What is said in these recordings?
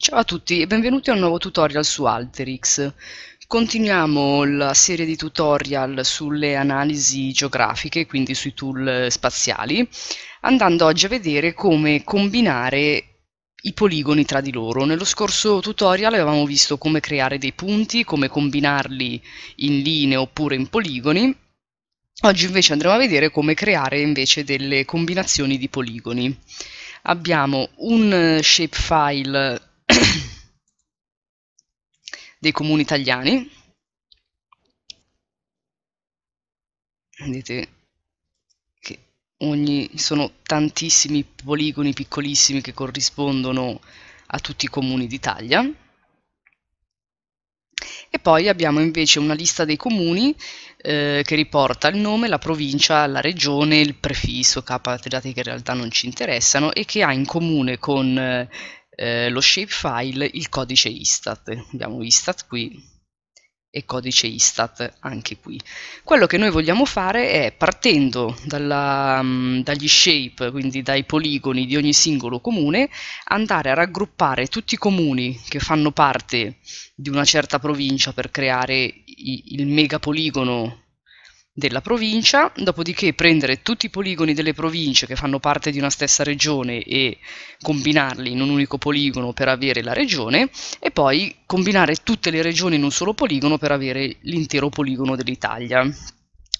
Ciao a tutti e benvenuti a un nuovo tutorial su Alterix. Continuiamo la serie di tutorial sulle analisi geografiche, quindi sui tool spaziali, andando oggi a vedere come combinare i poligoni tra di loro. Nello scorso tutorial avevamo visto come creare dei punti, come combinarli in linee oppure in poligoni, Oggi invece andremo a vedere come creare invece delle combinazioni di poligoni. Abbiamo un shapefile dei comuni italiani. Vedete che ogni, sono tantissimi poligoni piccolissimi che corrispondono a tutti i comuni d'Italia. E poi abbiamo invece una lista dei comuni eh, che riporta il nome, la provincia, la regione, il prefisso, capa K che in realtà non ci interessano e che ha in comune con eh, eh, lo shapefile, il codice istat. Abbiamo istat qui e codice istat anche qui. Quello che noi vogliamo fare è, partendo dalla, mm, dagli shape, quindi dai poligoni di ogni singolo comune, andare a raggruppare tutti i comuni che fanno parte di una certa provincia per creare i, il megapoligono della provincia, dopodiché prendere tutti i poligoni delle province che fanno parte di una stessa regione e combinarli in un unico poligono per avere la regione e poi combinare tutte le regioni in un solo poligono per avere l'intero poligono dell'Italia.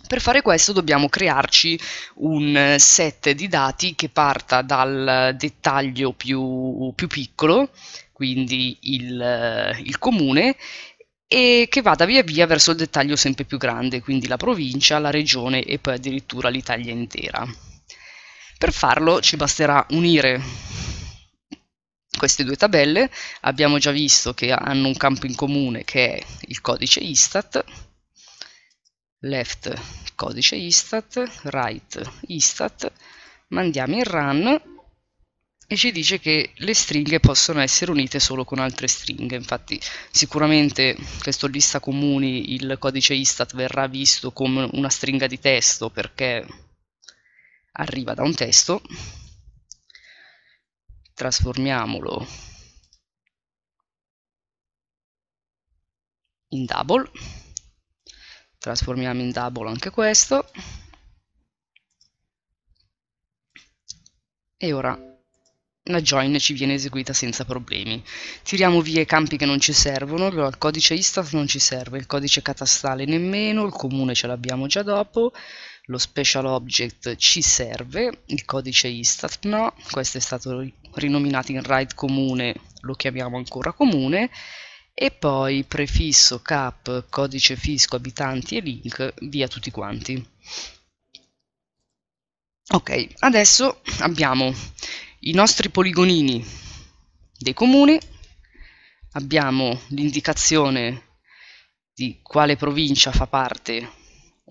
Per fare questo dobbiamo crearci un eh, set di dati che parta dal dettaglio più, più piccolo, quindi il, eh, il comune, e che vada via via verso il dettaglio sempre più grande, quindi la provincia, la regione e poi addirittura l'Italia intera. Per farlo ci basterà unire queste due tabelle, abbiamo già visto che hanno un campo in comune che è il codice Istat, left codice Istat, right Istat, mandiamo in run e ci dice che le stringhe possono essere unite solo con altre stringhe, infatti sicuramente questo lista comuni, il codice ISTAT verrà visto come una stringa di testo perché arriva da un testo, trasformiamolo in double, trasformiamo in double anche questo, e ora la join ci viene eseguita senza problemi. Tiriamo via i campi che non ci servono, il codice Istat non ci serve, il codice catastale nemmeno, il comune ce l'abbiamo già dopo, lo special object ci serve, il codice Istat no, questo è stato rinominato in write comune, lo chiamiamo ancora comune, e poi prefisso, cap, codice fisco, abitanti e link, via tutti quanti. Ok, adesso abbiamo i nostri poligonini dei comuni, abbiamo l'indicazione di quale provincia fa parte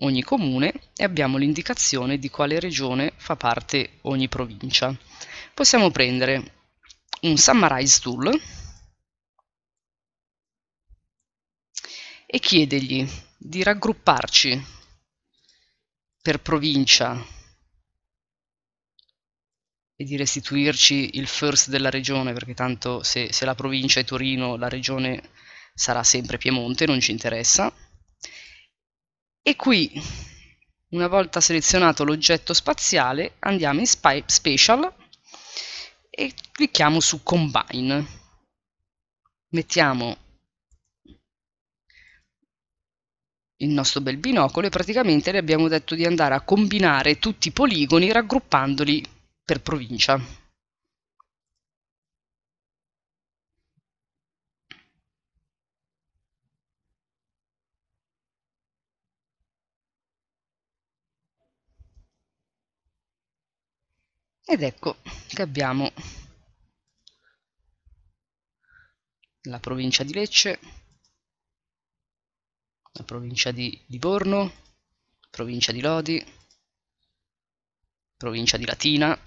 ogni comune e abbiamo l'indicazione di quale regione fa parte ogni provincia. Possiamo prendere un Summarize Tool e chiedergli di raggrupparci per provincia e di restituirci il first della regione, perché tanto se, se la provincia è Torino, la regione sarà sempre Piemonte, non ci interessa. E qui, una volta selezionato l'oggetto spaziale, andiamo in spy, Special e clicchiamo su Combine. Mettiamo il nostro bel binocolo e praticamente le abbiamo detto di andare a combinare tutti i poligoni raggruppandoli per provincia. Ed ecco che abbiamo la provincia di Lecce, la provincia di Livorno, provincia di Lodi, provincia di Latina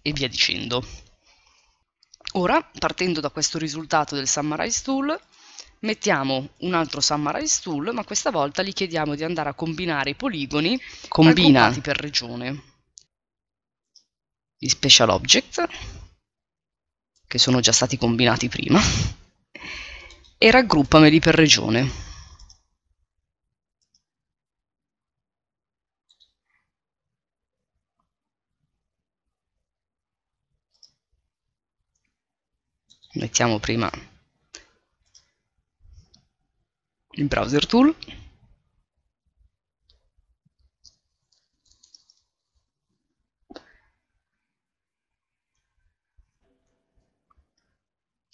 e via dicendo. Ora, partendo da questo risultato del Summarize Tool, mettiamo un altro Summarize Tool, ma questa volta gli chiediamo di andare a combinare i poligoni Combina. per regione. Gli Special Object, che sono già stati combinati prima, e raggruppameli per regione. mettiamo prima il browser tool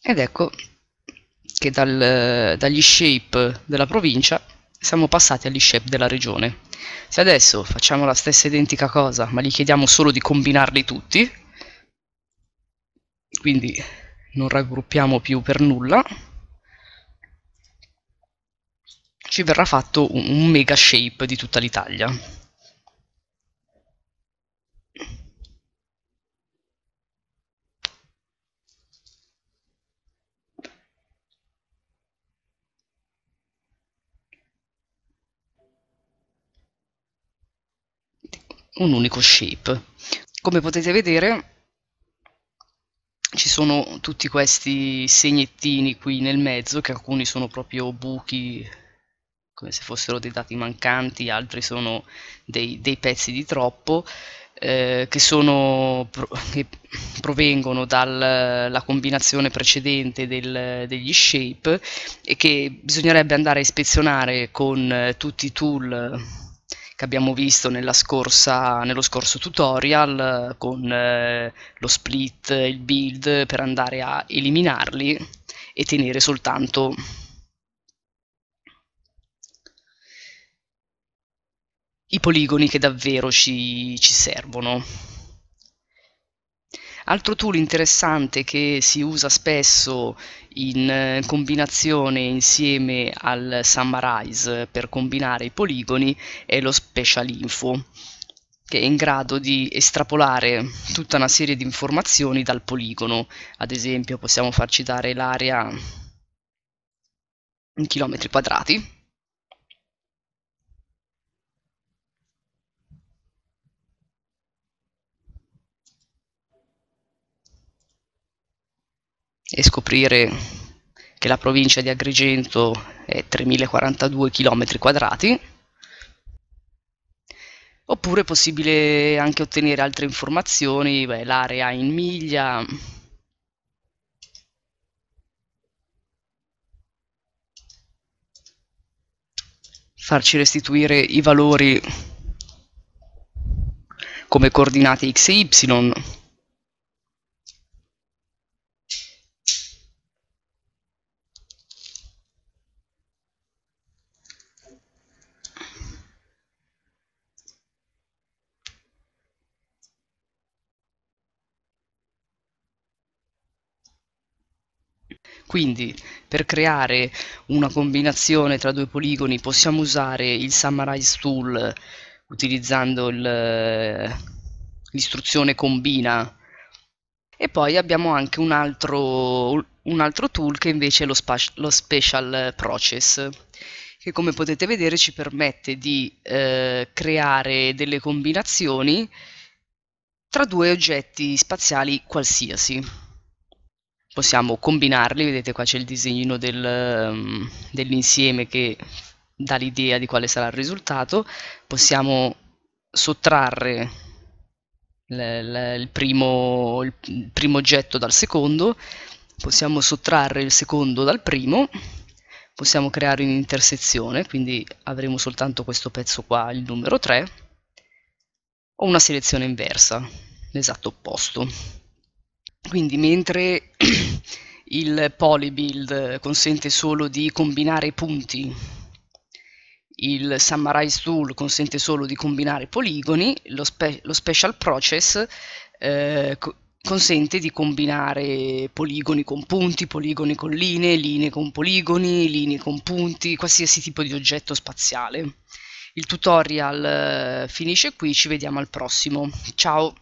ed ecco che dal, dagli shape della provincia siamo passati agli shape della regione. Se adesso facciamo la stessa identica cosa, ma gli chiediamo solo di combinarli tutti, quindi non raggruppiamo più per nulla, ci verrà fatto un mega shape di tutta l'Italia. Un unico shape. Come potete vedere sono tutti questi segnettini qui nel mezzo, che alcuni sono proprio buchi come se fossero dei dati mancanti, altri sono dei, dei pezzi di troppo, eh, che, sono, che, provengono dalla combinazione precedente del, degli shape e che bisognerebbe andare a ispezionare con eh, tutti i tool che abbiamo visto scorsa, nello scorso tutorial con eh, lo split, il build per andare a eliminarli e tenere soltanto i poligoni che davvero ci, ci servono. Altro tool interessante che si usa spesso in eh, combinazione insieme al Summarize per combinare i poligoni è lo Special Info che è in grado di estrapolare tutta una serie di informazioni dal poligono. Ad esempio possiamo farci dare l'area in chilometri quadrati e scoprire che la provincia di Agrigento è 3042 km quadrati, oppure è possibile anche ottenere altre informazioni, l'area in miglia, farci restituire i valori come coordinate x e y Quindi per creare una combinazione tra due poligoni possiamo usare il summarize tool utilizzando l'istruzione combina e poi abbiamo anche un altro, un altro tool che invece è lo, lo, special process che come potete vedere ci permette di eh, creare delle combinazioni tra due oggetti spaziali qualsiasi possiamo combinarli, vedete qua c'è il disegno del, um, dell'insieme che dà l'idea di quale sarà il risultato, possiamo sottrarre il primo, il primo oggetto dal secondo, possiamo sottrarre il secondo dal primo, possiamo creare un'intersezione, quindi avremo soltanto questo pezzo qua, il numero 3, o una selezione inversa, l'esatto opposto. Quindi mentre il polybuild consente solo di combinare punti, il summarize tool consente solo di combinare poligoni, lo, spe lo special process eh, co consente di combinare poligoni con punti, poligoni con linee, linee con poligoni, linee con punti, qualsiasi tipo di oggetto spaziale. Il tutorial eh, finisce qui, ci vediamo al prossimo. Ciao!